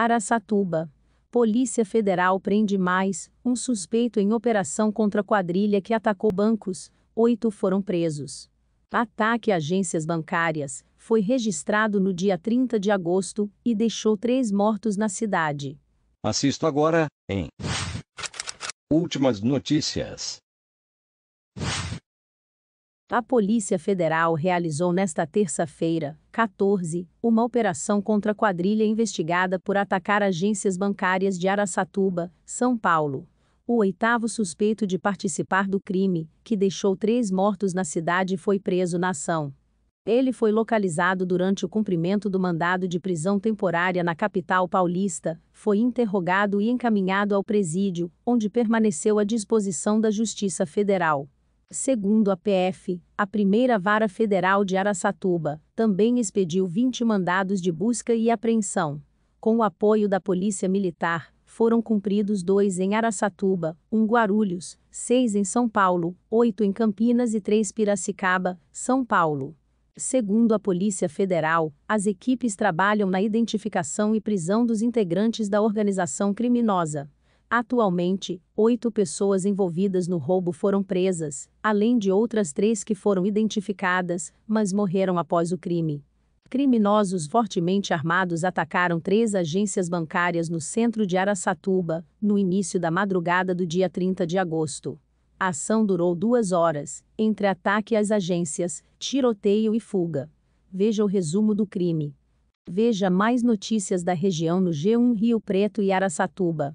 Araçatuba. Polícia Federal prende mais um suspeito em operação contra quadrilha que atacou bancos. Oito foram presos. Ataque a agências bancárias foi registrado no dia 30 de agosto e deixou três mortos na cidade. Assisto agora em Últimas Notícias a Polícia Federal realizou nesta terça-feira, 14, uma operação contra a quadrilha investigada por atacar agências bancárias de Araçatuba, São Paulo. O oitavo suspeito de participar do crime, que deixou três mortos na cidade, foi preso na ação. Ele foi localizado durante o cumprimento do mandado de prisão temporária na capital paulista, foi interrogado e encaminhado ao presídio, onde permaneceu à disposição da Justiça Federal. Segundo a PF, a primeira vara federal de Araçatuba também expediu 20 mandados de busca e apreensão. Com o apoio da Polícia Militar, foram cumpridos dois em Araçatuba, um Guarulhos, seis em São Paulo, oito em Campinas e três Piracicaba, São Paulo. Segundo a Polícia Federal, as equipes trabalham na identificação e prisão dos integrantes da organização criminosa. Atualmente, oito pessoas envolvidas no roubo foram presas, além de outras três que foram identificadas, mas morreram após o crime. Criminosos fortemente armados atacaram três agências bancárias no centro de Araçatuba, no início da madrugada do dia 30 de agosto. A ação durou duas horas, entre ataque às agências, tiroteio e fuga. Veja o resumo do crime. Veja mais notícias da região no G1 Rio Preto e Araçatuba